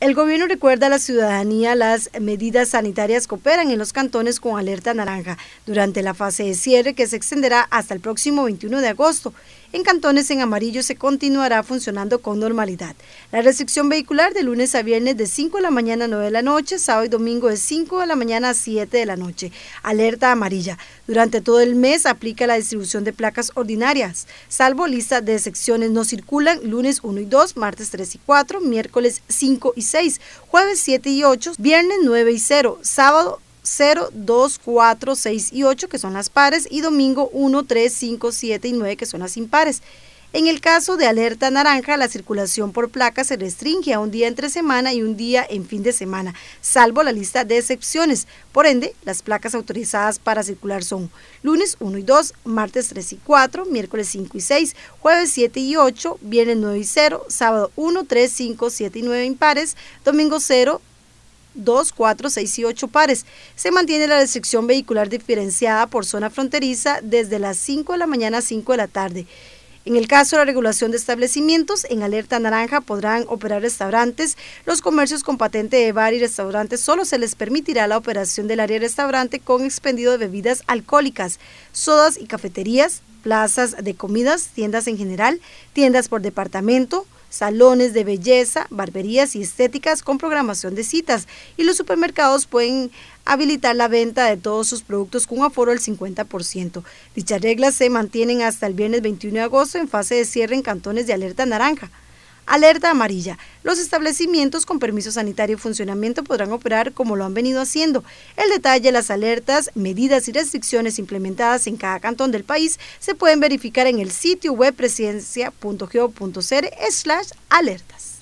El gobierno recuerda a la ciudadanía las medidas sanitarias que operan en los cantones con alerta naranja durante la fase de cierre que se extenderá hasta el próximo 21 de agosto. En cantones en amarillo se continuará funcionando con normalidad. La restricción vehicular de lunes a viernes de 5 de la mañana a 9 de la noche, sábado y domingo de 5 de la mañana a 7 de la noche. Alerta amarilla. Durante todo el mes aplica la distribución de placas ordinarias, salvo lista de secciones no circulan lunes 1 y 2, martes 3 y 4, miércoles 5 y 6, jueves 7 y 8, viernes 9 y 0, sábado 0, 2, 4, 6 y 8, que son las pares, y domingo 1, 3, 5, 7 y 9, que son las impares. En el caso de alerta naranja, la circulación por placa se restringe a un día entre semana y un día en fin de semana, salvo la lista de excepciones. Por ende, las placas autorizadas para circular son lunes 1 y 2, martes 3 y 4, miércoles 5 y 6, jueves 7 y 8, viernes 9 y 0, sábado 1, 3, 5, 7 y 9 impares, domingo 0, 2, 4, 6 y 8 pares. Se mantiene la restricción vehicular diferenciada por zona fronteriza desde las 5 de la mañana a 5 de la tarde. En el caso de la regulación de establecimientos, en alerta naranja podrán operar restaurantes. Los comercios con patente de bar y restaurantes solo se les permitirá la operación del área restaurante con expendido de bebidas alcohólicas, sodas y cafeterías, plazas de comidas, tiendas en general, tiendas por departamento, salones de belleza, barberías y estéticas con programación de citas y los supermercados pueden habilitar la venta de todos sus productos con un aforo del 50%. Dichas reglas se mantienen hasta el viernes 21 de agosto en fase de cierre en cantones de alerta naranja. Alerta amarilla. Los establecimientos con permiso sanitario y funcionamiento podrán operar como lo han venido haciendo. El detalle, las alertas, medidas y restricciones implementadas en cada cantón del país se pueden verificar en el sitio web presidencia.gov.cr slash alertas.